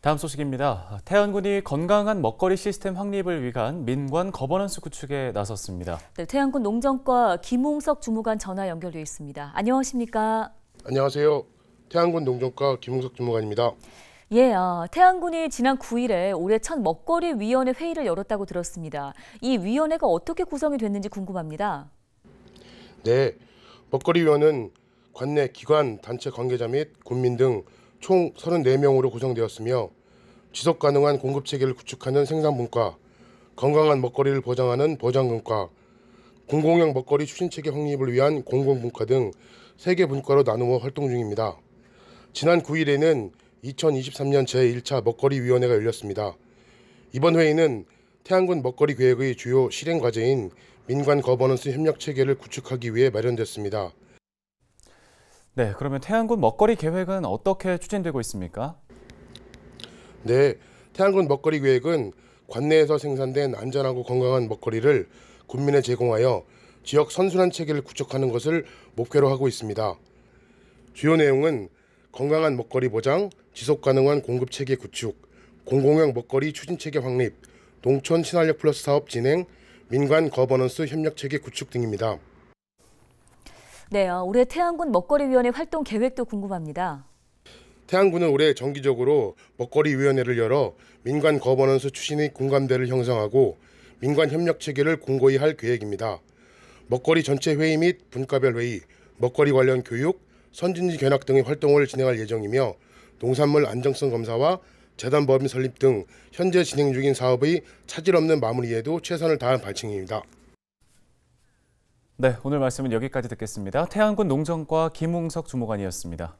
다음 소식입니다. 태안군이 건강한 먹거리 시스템 확립을 위한 민관 거버넌스 구축에 나섰습니다. 네, 태안군 농정과 김홍석 주무관 전화 연결돼 있습니다. 안녕하십니까? 안녕하세요. 태안군 농정과 김홍석 주무관입니다. 예, 아, 태안군이 지난 9일에 올해 첫 먹거리 위원회 회의를 열었다고 들었습니다. 이 위원회가 어떻게 구성이 됐는지 궁금합니다. 네, 먹거리 위원은 관내 기관, 단체 관계자 및 군민 등총 34명으로 구성되었으며 지속 가능한 공급 체계를 구축하는 생산 분과, 건강한 먹거리를 보장하는 보장분과, 공공형 먹거리 추진 체계 확립을 위한 공공 분과 등 3개 분과로 나누어 활동 중입니다. 지난 9일에는 2023년 제1차 먹거리 위원회가 열렸습니다. 이번 회의는 태양군 먹거리 계획의 주요 실행 과제인 민관 거버넌스 협력 체계를 구축하기 위해 마련됐습니다. 네, 그러면 태양군 먹거리 계획은 어떻게 추진되고 있습니까? 네, 태양군 먹거리 계획은 관내에서 생산된 안전하고 건강한 먹거리를 군민에 제공하여 지역 선순환 체계를 구축하는 것을 목표로 하고 있습니다. 주요 내용은 건강한 먹거리 보장, 지속 가능한 공급 체계 구축, 공공형 먹거리 추진 체계 확립, 농촌 친환력 플러스 사업 진행, 민관 거버넌스 협력 체계 구축 등입니다. 네, 어, 올해 태양군 먹거리위원회 활동 계획도 궁금합니다. 태안군은 올해 정기적으로 먹거리위원회를 열어 민간 거버넌스 추진의 공감대를 형성하고 민관 협력 체계를 공고히 할 계획입니다. 먹거리 전체 회의 및 분과별 회의, 먹거리 관련 교육, 선진지 견학 등의 활동을 진행할 예정이며 농산물 안정성 검사와 재단 법인 설립 등 현재 진행 중인 사업의 차질 없는 마무리에도 최선을 다한 발칭입니다. 네, 오늘 말씀은 여기까지 듣겠습니다. 태안군 농정과 김웅석 주무관이었습니다.